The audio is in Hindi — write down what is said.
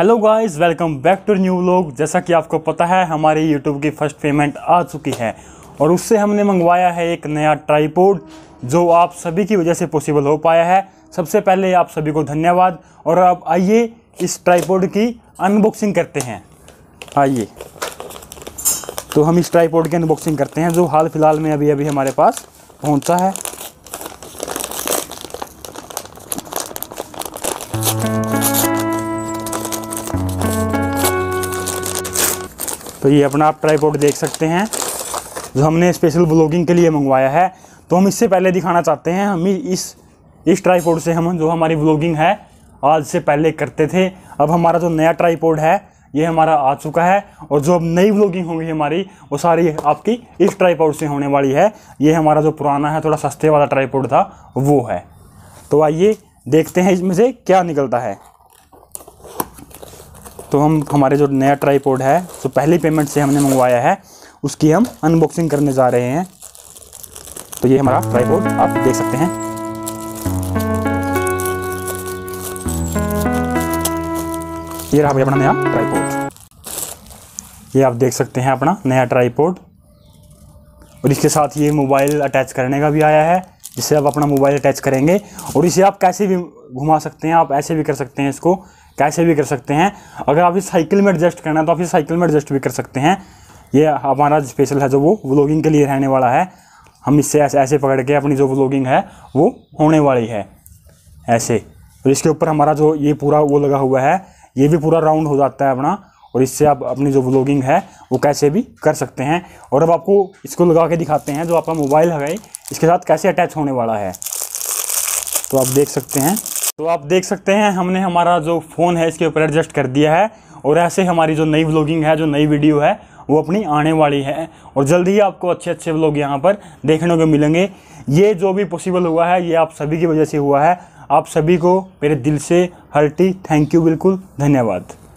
hello guys welcome back to new vlog जैसा कि आपको पता है हमारी यूट्यूब की फर्स्ट पेमेंट आ चुकी है और उससे हमने मंगवाया है एक नया ट्राईपोड जो आप सभी की वजह से पॉसिबल हो पाया है सबसे पहले आप सभी को धन्यवाद और अब आइए इस ट्राईपोड की अनबॉक्सिंग करते हैं आइए तो हम इस ट्राईपोर्ड की अनबॉक्सिंग करते हैं जो हाल फिलहाल में अभी अभी हमारे पास पहुँचा है तो ये अपना आप ट्राईपोर्ट देख सकते हैं जो हमने स्पेशल ब्लॉगिंग के लिए मंगवाया है तो हम इससे पहले दिखाना चाहते हैं हम इस इस ट्राईपोर्ड से हम जो हमारी ब्लॉगिंग है आज से पहले करते थे अब हमारा जो नया ट्राईपोर्ड है ये हमारा आ चुका है और जो अब नई ब्लॉगिंग होगी हमारी वो सारी आपकी इस ट्राईपोर्ड से होने वाली है ये हमारा जो पुराना है थोड़ा सस्ते वाला ट्राईपोर्ड था वो है तो आइए देखते हैं इसमें से क्या निकलता है तो हम हमारे जो नया ट्राईपोर्ड है जो पहले पेमेंट से हमने मंगवाया है उसकी हम अनबॉक्सिंग करने जा रहे हैं तो ये हमारा ट्राईपोर्ड आप देख सकते हैं ये रहा भाई अपना नया ट्राईपोर्ड ये आप देख सकते हैं अपना नया ट्राईपोर्ड और इसके साथ ये मोबाइल अटैच करने का भी आया है जिससे आप अपना मोबाइल अटैच करेंगे और इसे आप कैसे भी घुमा सकते हैं आप ऐसे भी कर सकते हैं इसको कैसे भी कर सकते हैं अगर आप इस साइकिल में एडजस्ट करना है तो आप इस साइकिल में एडजस्ट भी कर सकते हैं ये हमारा स्पेशल है जो वो व्लॉगिंग के लिए रहने वाला है हम इससे ऐसे ऐसे पकड़ के अपनी जो व्लॉगिंग है वो होने वाली है ऐसे और इसके ऊपर हमारा जो ये पूरा वो लगा हुआ है ये भी पूरा राउंड हो जाता है अपना और इससे आप अपनी जो व्लॉगिंग है वो कैसे भी कर सकते हैं और अब आपको इसको लगा के दिखाते हैं जो आपका मोबाइल है इसके साथ कैसे अटैच होने वाला है तो आप देख सकते हैं तो आप देख सकते हैं हमने हमारा जो फ़ोन है इसके ऊपर एडजस्ट कर दिया है और ऐसे हमारी जो नई व्लॉगिंग है जो नई वीडियो है वो अपनी आने वाली है और जल्दी ही आपको अच्छे अच्छे व्लॉग यहाँ पर देखने को मिलेंगे ये जो भी पॉसिबल हुआ है ये आप सभी की वजह से हुआ है आप सभी को मेरे दिल से हल्टी थैंक यू बिल्कुल धन्यवाद